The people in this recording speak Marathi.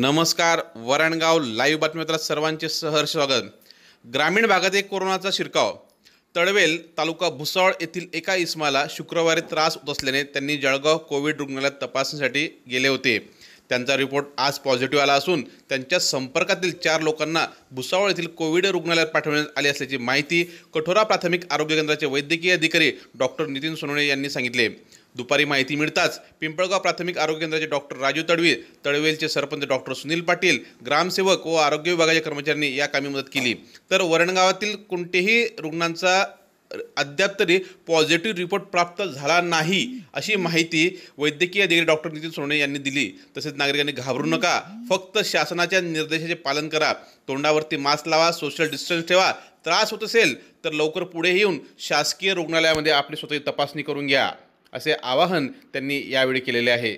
नमस्कार वरणगाव लाईव्ह बातम्यात सर्वांचे सहर्ष स्वागत ग्रामीण भागात एक कोरोनाचा शिरकाव तळवेल तालुका भुसावळ येथील एका इस्माला शुक्रवारी त्रास होत असल्याने त्यांनी जळगाव कोविड रुग्णालयात तपासणीसाठी गेले होते त्यांचा रिपोर्ट आज पॉझिटिव्ह आला असून त्यांच्या संपर्कातील चार लोकांना भुसावळ येथील कोविड रुग्णालयात पाठवण्यात आली असल्याची माहिती कठोरा प्राथमिक आरोग्य केंद्राचे वैद्यकीय अधिकारी डॉक्टर नितीन सोनवणे यांनी सांगितले दुपारी माहिती मिळताच पिंपळगाव प्राथमिक आरोग्य केंद्राचे डॉक्टर राजू तडवी तळवेलचे सरपंच डॉक्टर सुनील पाटील ग्रामसेवक व आरोग्य विभागाच्या कर्मचाऱ्यांनी या कामी मदत केली तर वरणगावातील कोणतेही रुग्णांचा अद्याप तरी पॉझिटिव्ह रिपोर्ट प्राप्त झाला नाही अशी माहिती वैद्यकीय अधिकारी डॉक्टर नितीन सोने यांनी दिली तसेच नागरिकांनी घाबरू नका फक्त शासनाच्या निर्देशाचे पालन करा तोंडावरती मास्क लावा सोशल डिस्टन्स ठेवा त्रास होत असेल तर लवकर पुढे येऊन शासकीय रुग्णालयामध्ये आपली स्वतःची तपासणी करून घ्या असे आवाहन त्यांनी यावेळी केलेले आहे